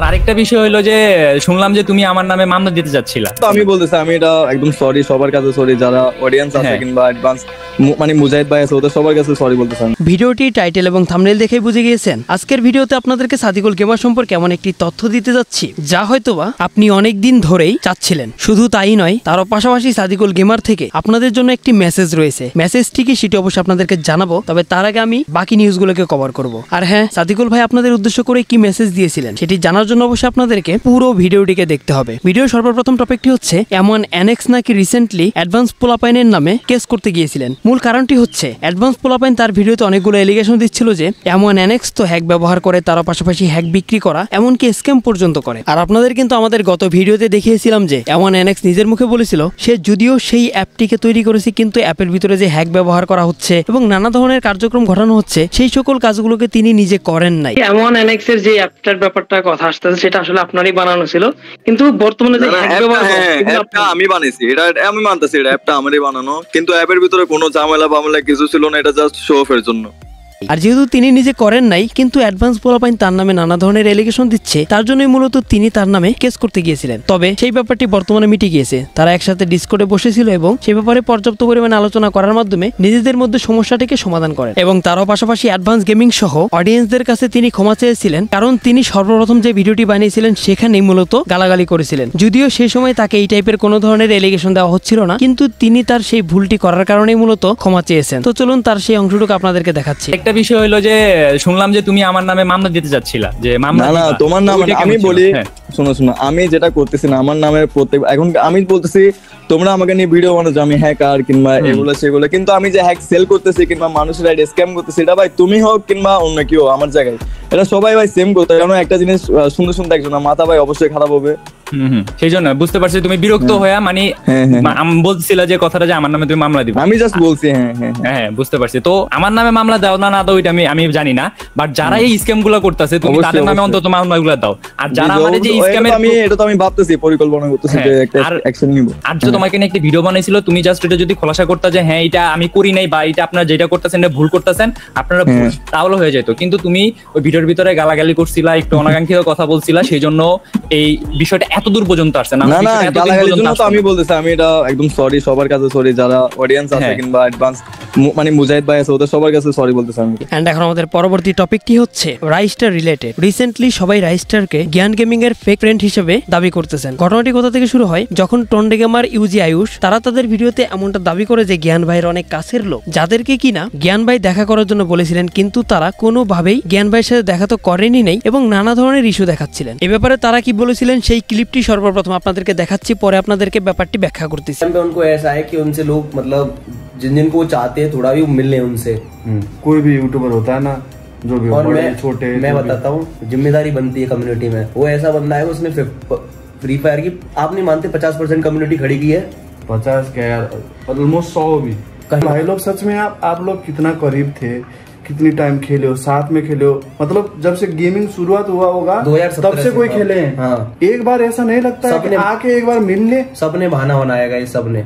আর আরেকটা বিষয় হলো যে শুনলাম যে তুমি আমার নামে মামলা দিতে চাচ্ছিলা তো আমি বলতেছি আমি এটা একদম সরি সবার কাছে সরি যারা অডিয়েন্স আছে হ্যাঁ। কিংবা অ্যাডভান্স মানে মুজাহিদ ভাই আছে ওদের সবার কাছে সরি বলতে চান ভিডিওটি টাইটেল এবং থামনেল দেখে বুঝে গিয়েছেন আজকের ভিডিওতে আপনাদেরকে সাদিকুল গেমার সম্পর্কে এমন একটি তথ্য দিতে যাচ্ছি যা হয়তোবা আপনি অনেক দিন ধরেই চাচ্ছিলেন শুধু তাই নয় তারও পাশাপাশি সাদিকুল গেমার থেকে আপনাদের জন্য একটি মেসেজ রয়েছে মেসেজটি সেটি অবশ্যই আপনাদেরকে জানাবো তবে তার আগে আমি বাকি নিউজগুলোকে কভার করব আর হ্যাঁ সাদিকুল ভাই আপনাদের উদ্দেশ্য করে কি মেসেজ দিয়েছিলেন সেটি জানার জন্য অবশ্যই আপনাদেরকে পুরো ভিডিওটিকে দেখতে হবে ভিডিও সর্বপ্রথম টপিকটি হচ্ছে এমন অ্যানেক্স নাকি রিসেন্টলি অ্যাডভান্স পোলাপাইনের নামে কেস করতে গিয়েছিলেন মূল কারণটি হচ্ছে অ্যাডভান্স পোলাপাইন তার ভিডিওতে অনেকগুলো এলিগেশন দিচ্ছিল যে এমন অ্যানেক্স তো হ্যাক ব্যবহার করে তারা পাশাপাশি হ্যাক বিক্রি করা এমনকি স্ক্যাম পর্যন্ত করে আর আপনাদের কিন্তু আমাদের গত ভিডিওতে দেখিয়েছিলাম যে এমন অ্যানেক্স নিজের মুখে বলেছিল সে যদিও সেই অ্যাপটিকে তৈরি করেছে কিন্তু অ্যাপের ভিতরে যে হ্যাক ব্যবহার করা হচ্ছে এবং নানা ধরনের কার্যক্রম ঘটানো হচ্ছে সেই সকল কাজগুলোকে তিনি নিজে করেন নাই এমন অ্যানেক্স এর যে অ্যাপটার ব্যাপারটা কথা আসতেছে সেটা আসলে আপনারই বানানো ছিল কিন্তু বর্তমানে যে হ্যাক ব্যবহার হ্যাঁ, আমি বানিয়েছি এটা আমি মানতেছি এটা অ্যাপটা আমারই বানানো কিন্তু অ্যাপের ভিতরে কোনো ঝামেলা বামেলা কিছু ছিল না এটা জাস্ট শো এর জন্য আর যেহেতু তিনি নিজে করেন নাই কিন্তু অ্যাডভান্স বলা পাইন তার নামে নানা ধরনের এলিগেশন দিচ্ছে তার জন্যই মূলত তিনি তার নামে কেস করতে গিয়েছিলেন তবে সেই ব্যাপারটি বর্তমানে মিটে গিয়েছে তারা একসাথে ডিসকোডে বসেছিল এবং সে ব্যাপারে পর্যাপ্ত পরিমাণে আলোচনা করার মাধ্যমে নিজেদের মধ্যে সমস্যাটিকে সমাধান করেন এবং তারও পাশাপাশি অ্যাডভান্স গেমিং সহ অডিয়েন্সদের কাছে তিনি ক্ষমা চেয়েছিলেন কারণ তিনি সর্বপ্রথম যে ভিডিওটি বানিয়েছিলেন সেখানেই মূলত গালাগালি করেছিলেন যদিও সেই সময় তাকে এই টাইপের কোনো ধরনের এলিগেশন দেওয়া হচ্ছিল না কিন্তু তিনি তার সেই ভুলটি করার কারণেই মূলত ক্ষমা চেয়েছেন তো চলুন তার সেই অংশটুকু আপনাদেরকে দেখাচ্ছি একটা একটা বিষয় হলো যে শুনলাম যে তুমি আমার নামে মামলা দিতে যাচ্ছিলা যে মামলা না তোমার নাম আমি বলি হ্যাঁ। শোনো শোনো আমি যেটা করতেছি না আমার নামে প্রত্যেক এখন আমি বলতেছি তোমরা আমাকে নিয়ে ভিডিও বানাচ্ছ আমি হ্যাকার কিংবা এগুলো সেগুলো কিন্তু আমি যে হ্যাক সেল করতেছি কিংবা মানুষের আইডি স্ক্যাম করতেছি এটা ভাই তুমি হোক কিংবা অন্য কেউ আমার জায়গায় এটা সবাই ভাই সেম করতে কারণ একটা জিনিস শুনতে শুনতে একজন মাথা ভাই অবশ্যই খারাপ হবে সেই জন্য বুঝতে পারছি তুমি বিরক্ত হ্যাঁ। হয়ে মানে হ্যাঁ, হ্যাঁ, আমি বলছিলা যে কথাটা যে আমার নামে তুমি মামলা দিবে আমি জাস্ট বলছি হ্যাঁ হ্যাঁ বুঝতে পারছি তো আমার নামে মামলা দাও না না দাও এটা আমি আমি জানি না বাট যারা এই স্ক্যাম গুলো করতেছে তুমি তাদের নামে অন্তত দাও আর যারা মানে যে স্ক্যামের আমি এটা তো আমি ভাবতেছি পরিকল্পনা করতেছি যে একটা অ্যাকশন নিব আর যে তোমাকে নিয়ে একটা ভিডিও বানাইছিল তুমি জাস্ট এটা যদি খোলাসা করতে যে হ্যাঁ এটা আমি করি নাই বা এটা আপনারা যেটা করতেছেন এটা ভুল করতেছেন আপনারা ভুল তাহলে হয়ে যেত কিন্তু তুমি ওই ভিডিওর ভিতরে গালাগালি করছিলা একটু অনাকাঙ্ক্ষিত কথা বলছিলা সেই জন্য এই বিষয়টা এত দূর পর্যন্ত আসছে না না গালাগালির জন্য তো আমি বলতেছি আমি এটা একদম সরি সবার কাছে সরি যারা অডিয়েন্স আছে হ্যাঁ। কিংবা অ্যাডভান্স মানে মুজাহিদ ভাই আছে ওদের সবার কাছে সরি বলতেছি আমি এন্ড এখন আমাদের পরবর্তী টপিকটি হচ্ছে রাইস্টার রিলেটেড রিসেন্টলি সবাই রাইস্টারকে জ্ঞান গেমিং এর ফেক ফ্রেন্ড হিসেবে দাবি করতেছেন ঘটনাটি কোথা থেকে শুরু হয় যখন টন্ডে গেমার ইউজি আয়ুষ তারা তাদের ভিডিওতে এমনটা দাবি করে যে জ্ঞান ভাইয়ের অনেক কাছের লোক যাদেরকে কিনা জ্ঞান ভাই দেখা করার জন্য বলেছিলেন কিন্তু তারা কোনোভাবেই জ্ঞান ভাইয়ের সাথে দেখা তো করেনি নেই এবং নানা ধরনের ইস্যু দেখাচ্ছিলেন এ ব্যাপারে তারা কি বলেছিলেন সেই ক্লিপ कॉन्सेप्टটি সর্বপ্রথম আপনাদেরকে দেখাচ্ছি পরে আপনাদেরকে ব্যাপারটি ব্যাখ্যা করতেছি उनको ऐसा है कि उनसे लोग मतलब जिन जिन को वो चाहते हैं थोड़ा भी मिलने उनसे हम्म, कोई भी यूट्यूबर होता है ना जो भी और मैं छोटे मैं बताता हूँ जिम्मेदारी बनती है कम्युनिटी में वो ऐसा बंदा है उसने फ्री फायर की आप नहीं मानते पचास परसेंट कम्युनिटी खड़ी की है पचास क्या यार ऑलमोस्ट सौ भी भाई लोग सच में आप आप लोग कितना करीब थे कितनी टाइम खेले हो साथ में खेले हो मतलब जब से गेमिंग शुरुआत हुआ होगा तब से, कोई खेले हैं हाँ। एक बार ऐसा नहीं लगता है आके एक बार मिलने सबने बहाना बनाएगा এই সবনে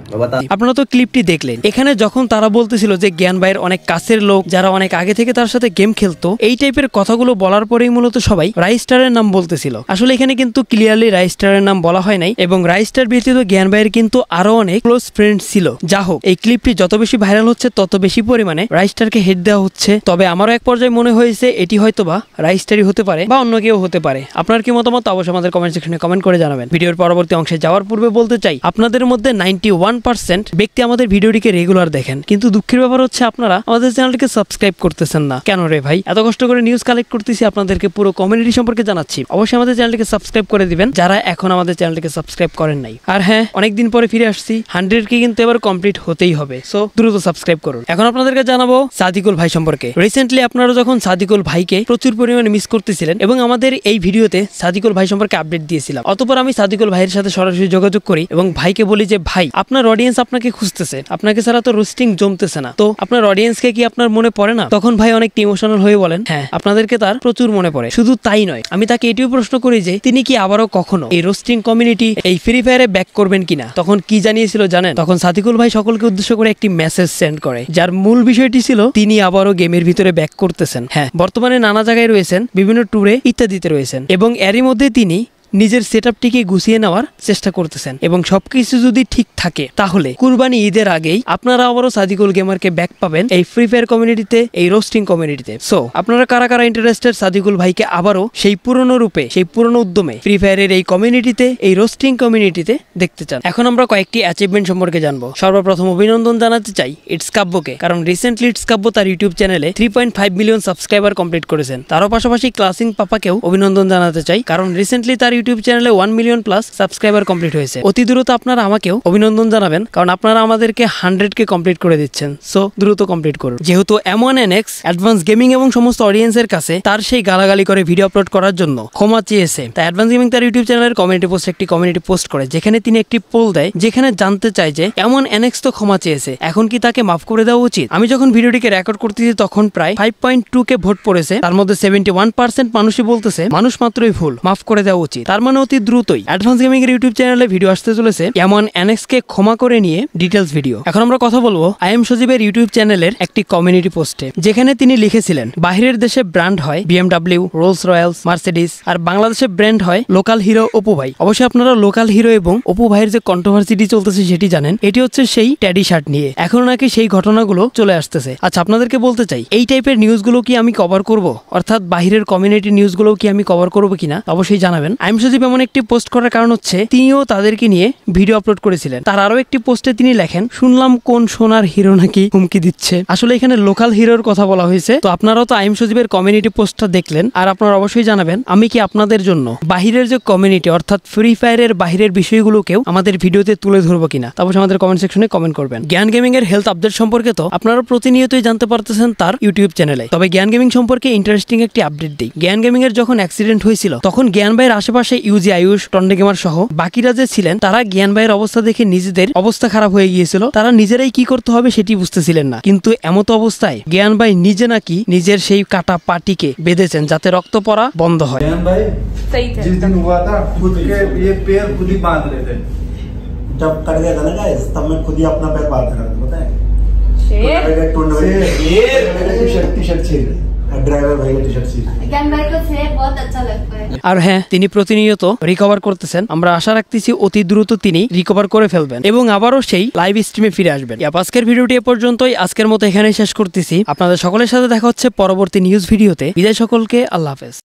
আপনারা তো ক্লিপটি দেখলেন এখানে যখন তারা বলতেছিল যে জ্ঞান ভাইয়ের অনেক কাছের লোক যারা অনেক আগে থেকে তার সাথে গেম খেলতো এই টাইপের কথাগুলো বলার পরেই মূলত সবাই রাইস্টারের নাম বলতেছিল আসলে এখানে কিন্তু ক্লিয়ারলি রাইস্টারের নাম বলা হয় নাই এবং রাইস্টার ব্যতীত জ্ঞান ভাইয়ের কিন্তু আরো অনেক ক্লোজ ফ্রেন্ড ছিল যা হোক এই ক্লিপটি যত বেশি ভাইরাল হচ্ছে তত বেশি পরিমাণে রাইস্টারকে হেড দেওয়া হচ্ছে তবে আমারও এক পর্যায়ে মনে হয়েছে এটি হয়তো বা রাইস্টারি হতে পারে বা অন্য কেউ হতে পারে আপনার কি মতামত অবশ্যই আমাদের কমেন্ট সেকশনে কমেন্ট করে জানাবেন ভিডিওর পরবর্তী অংশে যাওয়ার পূর্বে বলতে চাই আপনাদের মধ্যে নাইনটি ব্যক্তি আমাদের ভিডিওটিকে রেগুলার দেখেন কিন্তু দুঃখের ব্যাপার হচ্ছে আপনারা আমাদের চ্যানেলটিকে সাবস্ক্রাইব করতেছেন না কেন রে ভাই এত কষ্ট করে নিউজ কালেক্ট করতেছি আপনাদেরকে পুরো কমিউনিটি সম্পর্কে জানাচ্ছি অবশ্যই আমাদের চ্যানেলটিকে সাবস্ক্রাইব করে দিবেন যারা এখন আমাদের চ্যানেলটিকে সাবস্ক্রাইব করেন নাই আর হ্যাঁ অনেকদিন পরে ফিরে আসছি হান্ড্রেড কে কিন্তু এবার কমপ্লিট হতেই হবে সো দ্রুত সাবস্ক্রাইব করুন এখন আপনাদেরকে জানাবো সাদিকুল ভাই সম্পর্কে রিসেন্টলি আপনারা যখন সাদিকুল ভাইকে প্রচুর পরিমাণে মিস করতেছিলেন এবং আমাদের এই ভিডিওতে সাদিকুল ভাই সম্পর্কে আপডেট দিয়েছিলাম অতপর আমি সাদিকুল ভাইয়ের সাথে সরাসরি যোগাযোগ করি এবং ভাইকে বলি যে ভাই আপনার অডিয়েন্স আপনাকে খুঁজতেছে আপনাকে ছাড়া তো রোস্টিং জমতেছে না তো আপনার অডিয়েন্সকে কি আপনার মনে পড়ে না তখন ভাই অনেক ইমোশনাল হয়ে বলেন হ্যাঁ আপনাদেরকে তার প্রচুর মনে পড়ে শুধু তাই নয় আমি তাকে এটিও প্রশ্ন করি যে তিনি কি আবারও কখনো এই রোস্টিং কমিউনিটি এই ফ্রি ফায়ারে ব্যাক করবেন কিনা তখন কি জানিয়েছিল জানেন তখন সাদিকুল ভাই সকলকে উদ্দেশ্য করে একটি মেসেজ সেন্ড করে যার মূল বিষয়টি ছিল তিনি আবারও গেমের এর ভিতরে ব্যাক করতেছেন হ্যাঁ বর্তমানে নানা জায়গায় রয়েছেন বিভিন্ন ট্যুরে ইত্যাদিতে রয়েছেন এবং এরই মধ্যে তিনি নিজের সেট আপটিকে গুছিয়ে নেওয়ার চেষ্টা করতেছেন এবং সবকিছু যদি ঠিক থাকে তাহলে কুরবানি ঈদের আগেই আপনারা আবারও সাদিকুল গেমারকে ব্যাক পাবেন এই ফ্রি ফায়ার কমিউনিটিতে এই রোস্টিং কমিউনিটিতে সো আপনারা কারা কারা ইন্টারেস্টেড সাদিকুল ভাইকে আবারও সেই পুরনো রূপে সেই পুরনো উদ্যমে ফ্রি ফায়ারের এই কমিউনিটিতে এই রোস্টিং কমিউনিটিতে দেখতে চান এখন আমরা কয়েকটি অ্যাচিভমেন্ট সম্পর্কে জানবো সর্বপ্রথম অভিনন্দন জানাতে চাই ইটস কাব্যকে কারণ রিসেন্টলি ইটস কাব্য তার ইউটিউব চ্যানেলে three point five million subscriber complete করেছেন তারও পাশাপাশি ক্লাসিং পাপাকেও অভিনন্দন জানাতে চাই কারণ রিসেন্টলি তার ইউটিউব চ্যানেলে one million plus subscriber complete হয়েছে অতি দ্রুত আপনারা আমাকেও অভিনন্দন জানাবেন কারণ আপনারা আমাদেরকে হান্ড্রেড কে কমপ্লিট করে দিচ্ছেন সো দ্রুত কমপ্লিট করুন যেহেতু M one N X advance gaming এবং সমস্ত অডিয়েন্সের কাছে তার সেই গালাগালি করে ভিডিও আপলোড করার জন্য ক্ষমা চেয়েছে তাই অ্যাডভান্স গেমিং তার ইউটিউব চ্যানেলের কমিউনিটি পোস্ট একটি কমিউনিটি পোস্ট করে যেখানে তিনি একটি পোল দেয় যেখানে জানতে চায় যে এমন এক্স তো ক্ষমা চেয়েছে এখন কি তাকে মাফ করে দেওয়া উচিত আমি যখন ভিডিওটিকে রেকর্ড করতেছি তখন প্রায় five point two K vote পড়েছে তার মধ্যে সেভেন্টি ওয়ান পার্সেন্ট মানুষই বলতেছে মানুষ মাত্রই ভুল মাফ করে দেওয়া উচিত তার মানে অতি দ্রুতই অ্যাডভান্স গেমিং এর ইউটিউব চ্যানেলে ভিডিও আসতে চলেছে এমন এনএক্স কে ক্ষমা করে নিয়ে ডিটেলস ভিডিও এখন আমরা কথা বলবো আই এম সজীবের ইউটিউব চ্যানেলের একটি কমিউনিটি পোস্টে যেখানে তিনি লিখেছিলেন বাহিরের দেশে ব্র্যান্ড হয় বিএমডাব্লিউ রোলস রয়্যালস মার্সিডিস আর বাংলাদেশে ব্র্যান্ড হয় লোকাল হিরো অপু ভাই অবশ্যই আপনারা লোকাল হিরো এবং অপু ভাইয়ের যে কন্ট্রোভার্সিটি চলতেছে সেটি জানেন এটি হচ্ছে সেই ট্যাডি শার্ট নিয়ে এখন নাকি সেই ঘটনাগুলো চলে আসতেছে আচ্ছা আপনাদেরকে বলতে চাই এই টাইপের নিউজগুলো কি আমি কভার করব অর্থাৎ বাহিরের কমিউনিটি নিউজগুলো কি আমি কভার করবো কিনা অবশ্যই জানাবেন আই এম শামসুদ্দীপ এমন একটি পোস্ট করার কারণ হচ্ছে তিনিও তাদেরকে নিয়ে ভিডিও আপলোড করেছিলেন তার আরও একটি পোস্টে তিনি লেখেন শুনলাম কোন সোনার হিরো নাকি হুমকি দিচ্ছে আসলে এখানে লোকাল হিরোর কথা বলা হয়েছে তো আপনারাও তো আইম সজীবের কমিউনিটি পোস্টটা দেখলেন আর আপনারা অবশ্যই জানাবেন আমি কি আপনাদের জন্য বাহিরের যে কমিউনিটি অর্থাৎ ফ্রি ফায়ারের বাহিরের বিষয়গুলোকেও আমাদের ভিডিওতে তুলে ধরবো কিনা তারপর আমাদের কমেন্ট সেকশনে কমেন্ট করবেন জ্ঞান গেমিং এর হেলথ আপডেট সম্পর্কে তো আপনারা প্রতিনিয়তই জানতে পারতেছেন তার ইউটিউব চ্যানেলে তবে জ্ঞান গেমিং সম্পর্কে ইন্টারেস্টিং একটি আপডেট দিই জ্ঞান গেমিং এর যখন অ্যাক্সিডেন্ট হয়েছিল তখন জ্ঞান ভাইয়ের আশেপাশে মাসে ইউজি আয়ুষ টন্ডেগেমার সহ বাকিরা যে ছিলেন তারা জ্ঞান ভাইয়ের অবস্থা দেখে নিজেদের অবস্থা খারাপ হয়ে গিয়েছিল তারা নিজেরাই কি করতে হবে সেটি বুঝতেছিলেন না কিন্তু এমতো অবস্থায় জ্ঞান ভাই নিজে নাকি নিজের সেই কাটা পাটিকে বেঁধেছেন যাতে রক্ত পড়া বন্ধ হয় জ্ঞান ভাই जिस दिन हुआ था खुद के ये पैर खुद ही बांध रहे थे जब कट गया था ना गाइस तब मैं खुद ही अपना पैर बांध रहा था बताए शेर शेर टी शर्ट छीन रही আর হ্যাঁ তিনি প্রতিনিয়ত রিকভার করতেছেন আমরা আশা রাখতেছি অতি দ্রুত তিনি রিকভার করে ফেলবেন এবং আবারও সেই লাইভ স্ট্রিমে ফিরে আসবেন আজকের ভিডিওটি এ পর্যন্তই আজকের মতো এখানে শেষ করতেছি আপনাদের সকলের সাথে দেখা হচ্ছে পরবর্তী নিউজ ভিডিওতে বিদায় সকলকে আল্লাহ হাফেজ